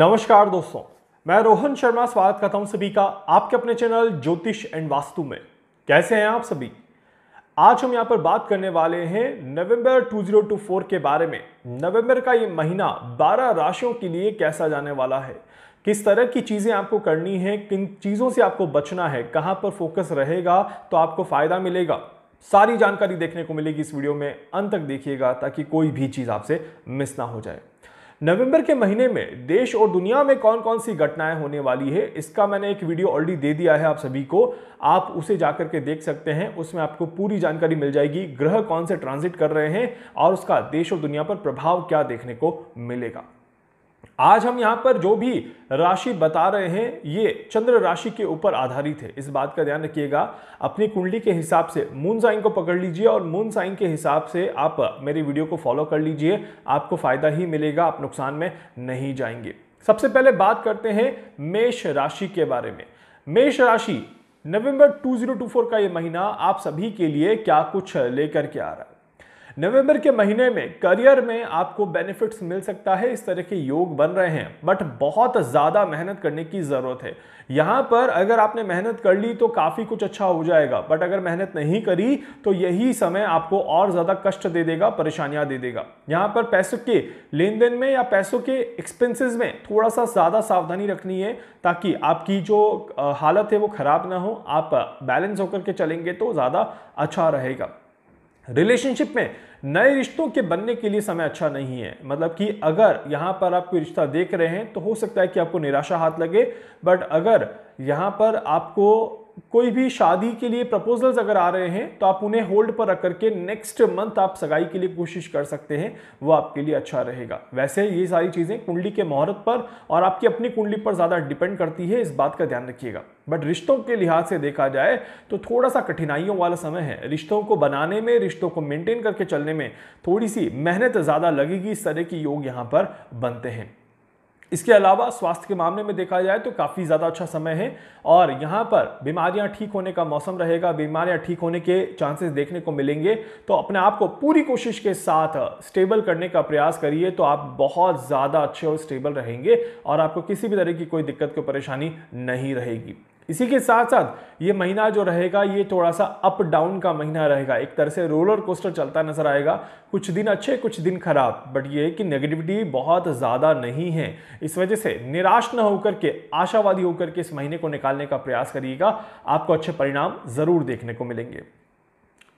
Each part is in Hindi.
नमस्कार दोस्तों मैं रोहन शर्मा स्वागत करता हूं सभी का आपके अपने चैनल ज्योतिष एंड वास्तु में कैसे हैं आप सभी आज हम यहां पर बात करने वाले हैं नवंबर 2024 के बारे में नवंबर का ये महीना 12 राशियों के लिए कैसा जाने वाला है किस तरह की चीज़ें आपको करनी है किन चीज़ों से आपको बचना है कहां पर फोकस रहेगा तो आपको फ़ायदा मिलेगा सारी जानकारी देखने को मिलेगी इस वीडियो में अंत तक देखिएगा ताकि कोई भी चीज़ आपसे मिस ना हो जाए नवंबर के महीने में देश और दुनिया में कौन कौन सी घटनाएं होने वाली है इसका मैंने एक वीडियो ऑलरेडी दे दिया है आप सभी को आप उसे जाकर के देख सकते हैं उसमें आपको पूरी जानकारी मिल जाएगी ग्रह कौन से ट्रांजिट कर रहे हैं और उसका देश और दुनिया पर प्रभाव क्या देखने को मिलेगा आज हम यहां पर जो भी राशि बता रहे हैं ये चंद्र राशि के ऊपर आधारित है इस बात का ध्यान रखिएगा अपनी कुंडली के हिसाब से मून साइन को पकड़ लीजिए और मून साइन के हिसाब से आप मेरी वीडियो को फॉलो कर लीजिए आपको फायदा ही मिलेगा आप नुकसान में नहीं जाएंगे सबसे पहले बात करते हैं मेष राशि के बारे में मेष राशि नवंबर 2024 का ये महीना आप सभी के लिए क्या कुछ लेकर के आ रहा है नवंबर के महीने में करियर में आपको बेनिफिट्स मिल सकता है इस तरह के योग बन रहे हैं बट बहुत ज़्यादा मेहनत करने की ज़रूरत है यहाँ पर अगर आपने मेहनत कर ली तो काफ़ी कुछ अच्छा हो जाएगा बट अगर मेहनत नहीं करी तो यही समय आपको और ज़्यादा कष्ट दे देगा परेशानियाँ दे देगा यहाँ पर पैसों के लेन देन में या पैसों के एक्सपेंसिस में थोड़ा सा ज़्यादा सावधानी रखनी है ताकि आपकी जो हालत है वो ख़राब ना हो आप बैलेंस होकर के चलेंगे तो ज़्यादा अच्छा रहेगा रिलेशनशिप में नए रिश्तों के बनने के लिए समय अच्छा नहीं है मतलब कि अगर यहाँ पर आप कोई रिश्ता देख रहे हैं तो हो सकता है कि आपको निराशा हाथ लगे बट अगर यहाँ पर आपको कोई भी शादी के लिए प्रपोजल्स अगर आ रहे हैं तो आप उन्हें होल्ड पर रख करके नेक्स्ट मंथ आप सगाई के लिए कोशिश कर सकते हैं वो आपके लिए अच्छा रहेगा वैसे ये सारी चीज़ें कुंडली के मुहूर्त पर और आपकी अपनी कुंडली पर ज़्यादा डिपेंड करती है इस बात का ध्यान रखिएगा बट रिश्तों के लिहाज से देखा जाए तो थोड़ा सा कठिनाइयों वाला समय है रिश्तों को बनाने में रिश्तों को मेंटेन करके चलने में थोड़ी सी मेहनत ज़्यादा लगेगी इस तरह के योग यहाँ पर बनते हैं इसके अलावा स्वास्थ्य के मामले में देखा जाए तो काफ़ी ज़्यादा अच्छा समय है और यहाँ पर बीमारियाँ ठीक होने का मौसम रहेगा बीमारियाँ ठीक होने के चांसेस देखने को मिलेंगे तो अपने आप को पूरी कोशिश के साथ स्टेबल करने का प्रयास करिए तो आप बहुत ज़्यादा अच्छे और स्टेबल रहेंगे और आपको किसी भी तरह की कोई दिक्कत कोई परेशानी नहीं रहेगी इसी के साथ साथ ये महीना जो रहेगा ये थोड़ा सा अप डाउन का महीना रहेगा एक तरह से रोलर कोस्टर चलता नजर आएगा कुछ दिन अच्छे कुछ दिन खराब बट ये है कि नेगेटिविटी बहुत ज़्यादा नहीं है इस वजह से निराश न होकर के आशावादी होकर के इस महीने को निकालने का प्रयास करिएगा आपको अच्छे परिणाम ज़रूर देखने को मिलेंगे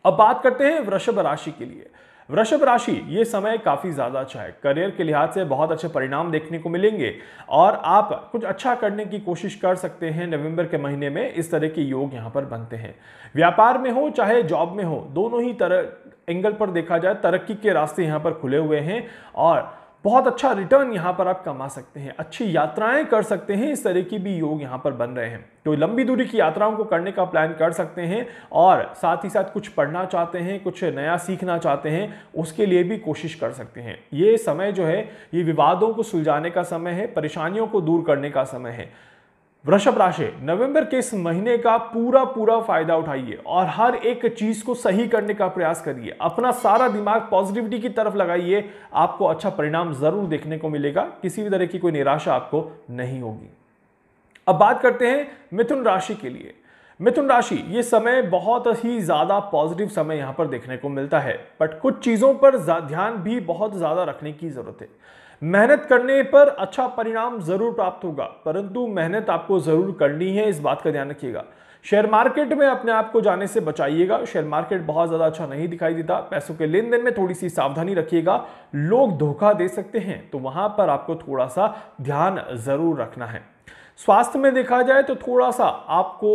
अब बात करते हैं वृषभ राशि के लिए वृषभ राशि ये समय काफी ज्यादा अच्छा है करियर के लिहाज से बहुत अच्छे परिणाम देखने को मिलेंगे और आप कुछ अच्छा करने की कोशिश कर सकते हैं नवंबर के महीने में इस तरह के योग यहाँ पर बनते हैं व्यापार में हो चाहे जॉब में हो दोनों ही तरह एंगल पर देखा जाए तरक्की के रास्ते यहाँ पर खुले हुए हैं और बहुत अच्छा रिटर्न यहाँ पर आप कमा सकते हैं अच्छी यात्राएं कर सकते हैं इस तरह की भी योग यहाँ पर बन रहे हैं तो लंबी दूरी की यात्राओं को करने का प्लान कर सकते हैं और साथ ही साथ कुछ पढ़ना चाहते हैं कुछ नया सीखना चाहते हैं उसके लिए भी कोशिश कर सकते हैं ये समय जो है ये विवादों को सुलझाने का समय है परेशानियों को दूर करने का समय है वृषभ राशि नवंबर के इस महीने का पूरा पूरा फायदा उठाइए और हर एक चीज को सही करने का प्रयास करिए अपना सारा दिमाग पॉजिटिविटी की तरफ लगाइए आपको अच्छा परिणाम जरूर देखने को मिलेगा किसी भी तरह की कोई निराशा आपको नहीं होगी अब बात करते हैं मिथुन राशि के लिए मिथुन राशि ये समय बहुत ही ज़्यादा पॉजिटिव समय यहाँ पर देखने को मिलता है बट कुछ चीज़ों पर ध्यान भी बहुत ज़्यादा रखने की ज़रूरत है मेहनत करने पर अच्छा परिणाम ज़रूर प्राप्त होगा परंतु मेहनत आपको ज़रूर करनी है इस बात का ध्यान रखिएगा शेयर मार्केट में अपने आप को जाने से बचाइएगा शेयर मार्केट बहुत ज़्यादा अच्छा नहीं दिखाई देता पैसों के लेन देन में थोड़ी सी सावधानी रखिएगा लोग धोखा दे सकते हैं तो वहाँ पर आपको थोड़ा सा ध्यान ज़रूर रखना है स्वास्थ्य में देखा जाए तो थोड़ा सा आपको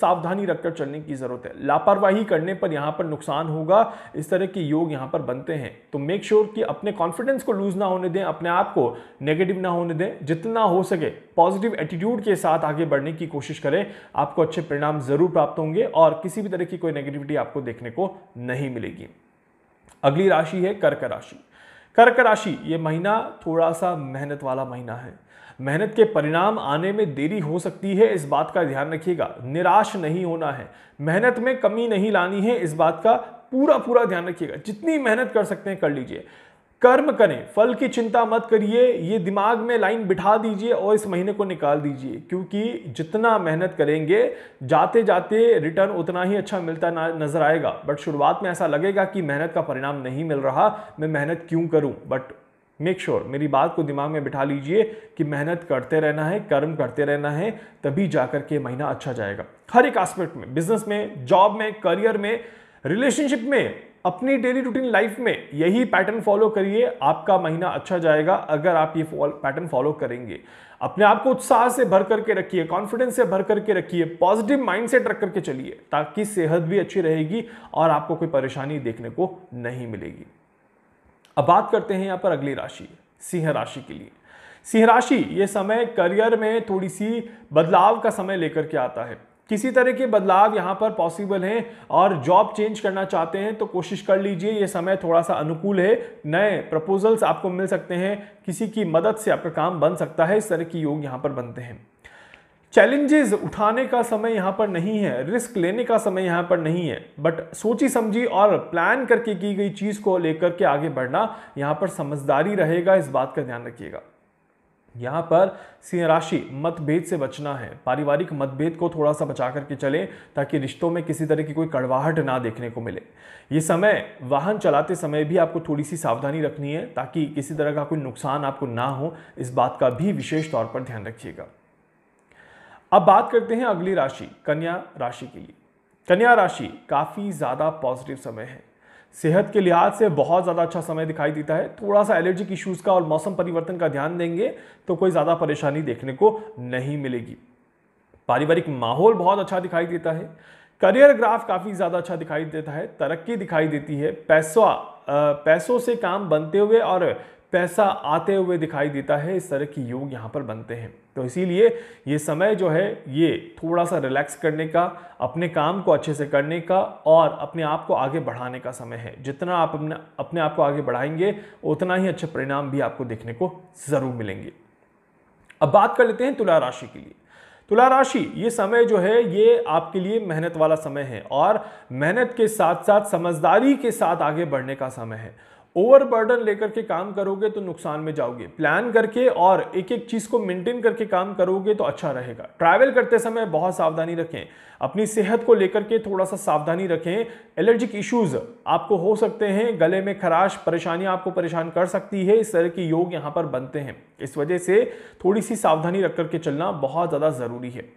सावधानी रखकर चलने की ज़रूरत है लापरवाही करने पर यहां पर नुकसान होगा इस तरह के योग यहां पर बनते हैं तो मेक श्योर sure कि अपने कॉन्फिडेंस को लूज़ ना होने दें अपने आप को नेगेटिव ना होने दें जितना हो सके पॉजिटिव एटीट्यूड के साथ आगे बढ़ने की कोशिश करें आपको अच्छे परिणाम ज़रूर प्राप्त होंगे और किसी भी तरह की कोई नेगेटिविटी आपको देखने को नहीं मिलेगी अगली राशि है कर्क राशि कर्क राशि ये महीना थोड़ा सा मेहनत वाला महीना है मेहनत के परिणाम आने में देरी हो सकती है इस बात का ध्यान रखिएगा निराश नहीं होना है मेहनत में कमी नहीं लानी है इस बात का पूरा पूरा ध्यान रखिएगा जितनी मेहनत कर सकते हैं कर लीजिए कर्म करें फल की चिंता मत करिए ये दिमाग में लाइन बिठा दीजिए और इस महीने को निकाल दीजिए क्योंकि जितना मेहनत करेंगे जाते जाते रिटर्न उतना ही अच्छा मिलता नजर आएगा बट शुरुआत में ऐसा लगेगा कि मेहनत का परिणाम नहीं मिल रहा मैं मेहनत क्यों करूं बट मेक श्योर sure, मेरी बात को दिमाग में बिठा लीजिए कि मेहनत करते रहना है कर्म करते रहना है तभी जाकर के महीना अच्छा जाएगा हर एक एस्पेक्ट में बिजनेस में जॉब में करियर में रिलेशनशिप में अपनी डेली रूटीन लाइफ में यही पैटर्न फॉलो करिए आपका महीना अच्छा जाएगा अगर आप ये पैटर्न फॉलो करेंगे अपने आप को उत्साह से भर करके रखिए कॉन्फिडेंस से भर करके रखिए पॉजिटिव माइंड सेट रख करके चलिए ताकि सेहत भी अच्छी रहेगी और आपको कोई परेशानी देखने को नहीं मिलेगी अब बात करते हैं यहाँ पर अगली राशि सिंह राशि के लिए सिंह राशि ये समय करियर में थोड़ी सी बदलाव का समय लेकर के आता है किसी तरह के बदलाव यहाँ पर पॉसिबल हैं और जॉब चेंज करना चाहते हैं तो कोशिश कर लीजिए ये समय थोड़ा सा अनुकूल है नए प्रपोजल्स आपको मिल सकते हैं किसी की मदद से आपका काम बन सकता है इस तरह की योग यहाँ पर बनते हैं चैलेंजेस उठाने का समय यहाँ पर नहीं है रिस्क लेने का समय यहाँ पर नहीं है बट सोची समझी और प्लान करके की गई चीज़ को लेकर के आगे बढ़ना यहाँ पर समझदारी रहेगा इस बात का ध्यान रखिएगा यहाँ पर सिंह राशि मतभेद से बचना है पारिवारिक मतभेद को थोड़ा सा बचा करके चलें ताकि रिश्तों में किसी तरह की कोई कड़वाहट ना देखने को मिले ये समय वाहन चलाते समय भी आपको थोड़ी सी सावधानी रखनी है ताकि किसी तरह का कोई नुकसान आपको ना हो इस बात का भी विशेष तौर पर ध्यान रखिएगा अब बात करते हैं अगली राशि कन्या राशि के लिए कन्या राशि काफ़ी ज़्यादा पॉजिटिव समय है सेहत के लिहाज से बहुत ज़्यादा अच्छा समय दिखाई देता है थोड़ा सा एलर्जिक इश्यूज़ का और मौसम परिवर्तन का ध्यान देंगे तो कोई ज़्यादा परेशानी देखने को नहीं मिलेगी पारिवारिक माहौल बहुत अच्छा दिखाई देता है करियर ग्राफ काफ़ी ज़्यादा अच्छा दिखाई देता है तरक्की दिखाई देती है पैसा पैसों से काम बनते हुए और पैसा आते हुए दिखाई देता है इस तरह की योग यहाँ पर बनते हैं तो इसीलिए ये समय जो है ये थोड़ा सा रिलैक्स करने का अपने काम को अच्छे से करने का और अपने आप को आगे बढ़ाने का समय है जितना आप अपने अपने आप को आगे बढ़ाएंगे उतना ही अच्छे परिणाम भी आपको देखने को ज़रूर मिलेंगे अब बात कर लेते हैं तुला राशि के लिए तुला राशि ये समय जो है ये आपके लिए मेहनत वाला समय है और मेहनत के साथ साथ समझदारी के साथ आगे बढ़ने का समय है ओवरबर्डन लेकर के काम करोगे तो नुकसान में जाओगे प्लान करके और एक एक चीज़ को मेंटेन करके काम करोगे तो अच्छा रहेगा ट्रैवल करते समय बहुत सावधानी रखें अपनी सेहत को लेकर के थोड़ा सा सावधानी रखें एलर्जिक इश्यूज आपको हो सकते हैं गले में खराश परेशानियां आपको परेशान कर सकती है इस तरह के योग यहाँ पर बनते हैं इस वजह से थोड़ी सी सावधानी रख करके चलना बहुत ज़्यादा ज़रूरी है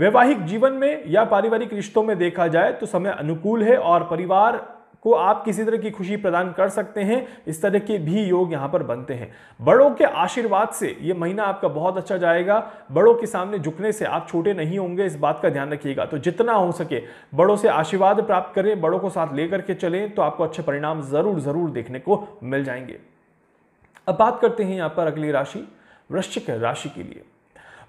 वैवाहिक जीवन में या पारिवारिक रिश्तों में देखा जाए तो समय अनुकूल है और परिवार को आप किसी तरह की खुशी प्रदान कर सकते हैं इस तरह के भी योग यहां पर बनते हैं बड़ों के आशीर्वाद से यह महीना आपका बहुत अच्छा जाएगा बड़ों के सामने झुकने से आप छोटे नहीं होंगे इस बात का ध्यान रखिएगा तो जितना हो सके बड़ों से आशीर्वाद प्राप्त करें बड़ों को साथ लेकर के चलें तो आपको अच्छे परिणाम जरूर जरूर देखने को मिल जाएंगे अब बात करते हैं यहां पर अगली राशि वृश्चिक राशि के लिए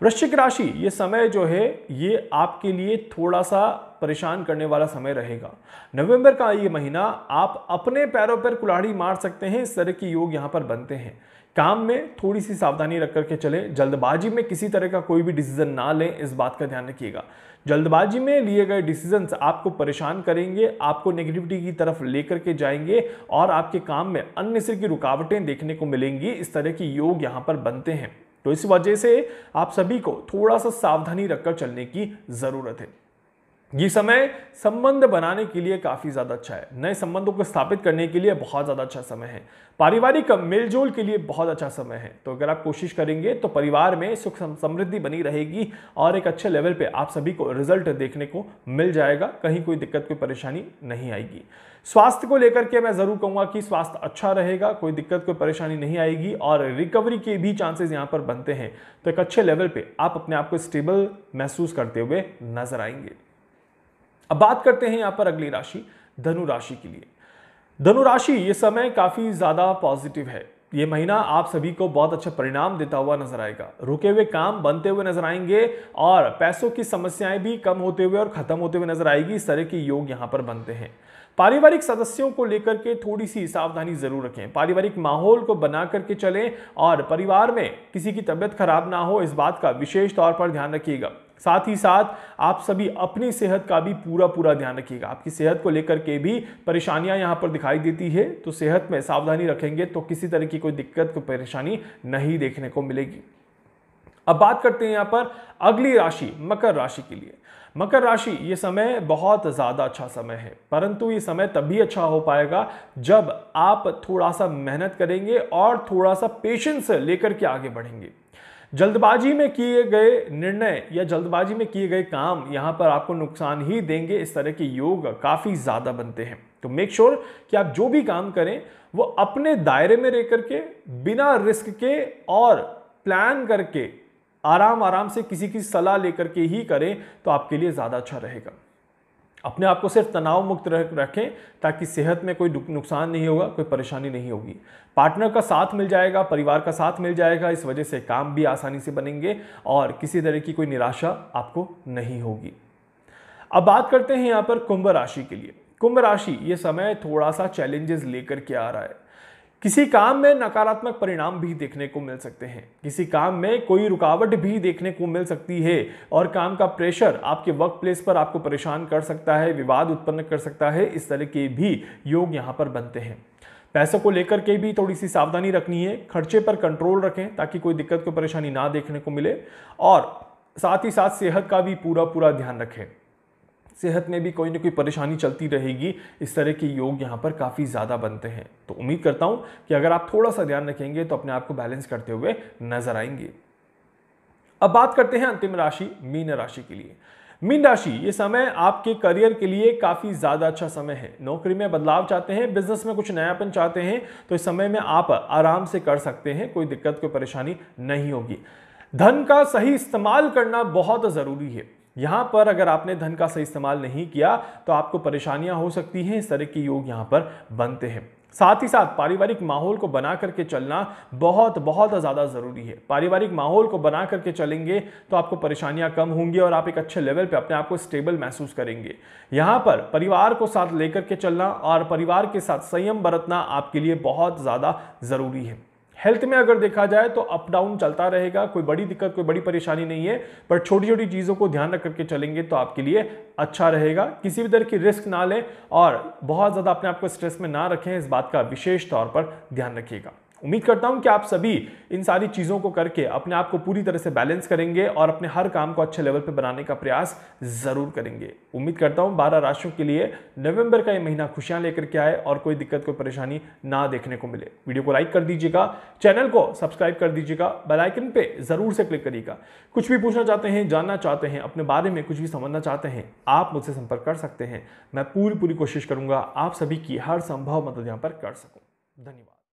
वृश्चिक राशि ये समय जो है ये आपके लिए थोड़ा सा परेशान करने वाला समय रहेगा नवंबर का ये महीना आप अपने पैरों पर कुल्हाड़ी मार सकते हैं इस तरह की योग यहाँ पर बनते हैं काम में थोड़ी सी सावधानी रख करके चले जल्दबाजी में किसी तरह का कोई भी डिसीजन ना लें इस बात का ध्यान रखिएगा जल्दबाजी में लिए गए डिसीजंस आपको परेशान करेंगे आपको नेगेटिविटी की तरफ लेकर के जाएंगे और आपके काम में अन्य सिर की रुकावटें देखने को मिलेंगी इस तरह की योग यहाँ पर बनते हैं तो इस वजह से आप सभी को थोड़ा सा सावधानी रखकर चलने की ज़रूरत है ये समय संबंध बनाने के लिए काफ़ी ज़्यादा अच्छा है नए संबंधों को स्थापित करने के लिए बहुत ज़्यादा अच्छा समय है पारिवारिक मेलजोल के लिए बहुत अच्छा समय है तो अगर आप कोशिश करेंगे तो परिवार में सुख समृद्धि बनी रहेगी और एक अच्छे लेवल पे आप सभी को रिजल्ट देखने को मिल जाएगा कहीं कोई दिक्कत कोई परेशानी नहीं आएगी स्वास्थ्य को लेकर के मैं ज़रूर कहूंगा कि स्वास्थ्य अच्छा रहेगा कोई दिक्कत कोई परेशानी नहीं आएगी और रिकवरी के भी चांसेस यहाँ पर बनते हैं तो एक अच्छे लेवल पर आप अपने आप को स्टेबल महसूस करते हुए नजर आएंगे अब बात करते हैं यहां पर अगली राशि धनु राशि के लिए धनु राशि ये समय काफ़ी ज़्यादा पॉजिटिव है ये महीना आप सभी को बहुत अच्छा परिणाम देता हुआ नजर आएगा रुके हुए काम बनते हुए नजर आएंगे और पैसों की समस्याएं भी कम होते हुए और खत्म होते हुए नजर आएगी इस तरह के योग यहां पर बनते हैं पारिवारिक सदस्यों को लेकर के थोड़ी सी सावधानी जरूर रखें पारिवारिक माहौल को बना करके चलें और परिवार में किसी की तबीयत खराब ना हो इस बात का विशेष तौर पर ध्यान रखिएगा साथ ही साथ आप सभी अपनी सेहत का भी पूरा पूरा ध्यान रखिएगा आपकी सेहत को लेकर के भी परेशानियां यहाँ पर दिखाई देती है तो सेहत में सावधानी रखेंगे तो किसी तरह की कोई दिक्कत कोई परेशानी नहीं देखने को मिलेगी अब बात करते हैं यहाँ पर अगली राशि मकर राशि के लिए मकर राशि ये समय बहुत ज़्यादा अच्छा समय है परंतु ये समय तभी अच्छा हो पाएगा जब आप थोड़ा सा मेहनत करेंगे और थोड़ा सा पेशेंस लेकर के आगे बढ़ेंगे जल्दबाजी में किए गए निर्णय या जल्दबाजी में किए गए काम यहाँ पर आपको नुकसान ही देंगे इस तरह के योग काफ़ी ज़्यादा बनते हैं तो मेक श्योर sure कि आप जो भी काम करें वो अपने दायरे में रह करके बिना रिस्क के और प्लान करके आराम आराम से किसी की सलाह लेकर के ही करें तो आपके लिए ज़्यादा अच्छा रहेगा अपने आप को सिर्फ तनाव मुक्त रखें ताकि सेहत में कोई नुकसान नहीं होगा कोई परेशानी नहीं होगी पार्टनर का साथ मिल जाएगा परिवार का साथ मिल जाएगा इस वजह से काम भी आसानी से बनेंगे और किसी तरह की कोई निराशा आपको नहीं होगी अब बात करते हैं यहाँ पर कुंभ राशि के लिए कुंभ राशि ये समय थोड़ा सा चैलेंजेस लेकर के आ रहा है किसी काम में नकारात्मक परिणाम भी देखने को मिल सकते हैं किसी काम में कोई रुकावट भी देखने को मिल सकती है और काम का प्रेशर आपके वर्क प्लेस पर आपको परेशान कर सकता है विवाद उत्पन्न कर सकता है इस तरह के भी योग यहाँ पर बनते हैं पैसों को लेकर के भी थोड़ी सी सावधानी रखनी है खर्चे पर कंट्रोल रखें ताकि कोई दिक्कत को परेशानी ना देखने को मिले और साथ ही साथ सेहत का भी पूरा पूरा ध्यान रखें सेहत में भी कोई ना कोई परेशानी चलती रहेगी इस तरह के योग यहाँ पर काफ़ी ज़्यादा बनते हैं तो उम्मीद करता हूँ कि अगर आप थोड़ा सा ध्यान रखेंगे तो अपने आप को बैलेंस करते हुए नजर आएंगे अब बात करते हैं अंतिम राशि मीन राशि के लिए मीन राशि ये समय आपके करियर के लिए काफ़ी ज़्यादा अच्छा समय है नौकरी में बदलाव चाहते हैं बिजनेस में कुछ नयापन चाहते हैं तो इस समय में आप आराम से कर सकते हैं कोई दिक्कत कोई परेशानी नहीं होगी धन का सही इस्तेमाल करना बहुत ज़रूरी है यहाँ पर अगर आपने धन का सही इस्तेमाल नहीं किया तो आपको परेशानियाँ हो सकती हैं इस तरह के योग यहाँ पर बनते हैं साथ ही साथ पारिवारिक माहौल को बना करके चलना बहुत बहुत ज़्यादा ज़रूरी है पारिवारिक माहौल को बना करके चलेंगे तो आपको परेशानियां कम होंगी और आप एक अच्छे लेवल पे अपने आप को स्टेबल महसूस करेंगे यहाँ पर परिवार को साथ लेकर के चलना और परिवार के साथ संयम बरतना आपके लिए बहुत ज़्यादा ज़रूरी है हेल्थ में अगर देखा जाए तो अप डाउन चलता रहेगा कोई बड़ी दिक्कत कोई बड़ी परेशानी नहीं है पर छोटी छोटी चीज़ों को ध्यान रख करके चलेंगे तो आपके लिए अच्छा रहेगा किसी भी तरह की रिस्क ना लें और बहुत ज़्यादा अपने आप को स्ट्रेस में ना रखें इस बात का विशेष तौर पर ध्यान रखिएगा उम्मीद करता हूं कि आप सभी इन सारी चीज़ों को करके अपने आप को पूरी तरह से बैलेंस करेंगे और अपने हर काम को अच्छे लेवल पर बनाने का प्रयास ज़रूर करेंगे उम्मीद करता हूं बारह राशियों के लिए नवंबर का ये महीना खुशियां लेकर के आए और कोई दिक्कत कोई परेशानी ना देखने को मिले वीडियो को लाइक कर दीजिएगा चैनल को सब्सक्राइब कर दीजिएगा बेलाइकन पे ज़रूर से क्लिक करिएगा कुछ भी पूछना चाहते हैं जानना चाहते हैं अपने बारे में कुछ भी समझना चाहते हैं आप मुझसे संपर्क कर सकते हैं मैं पूरी पूरी कोशिश करूंगा आप सभी की हर संभव मदद यहाँ पर कर सकूँ धन्यवाद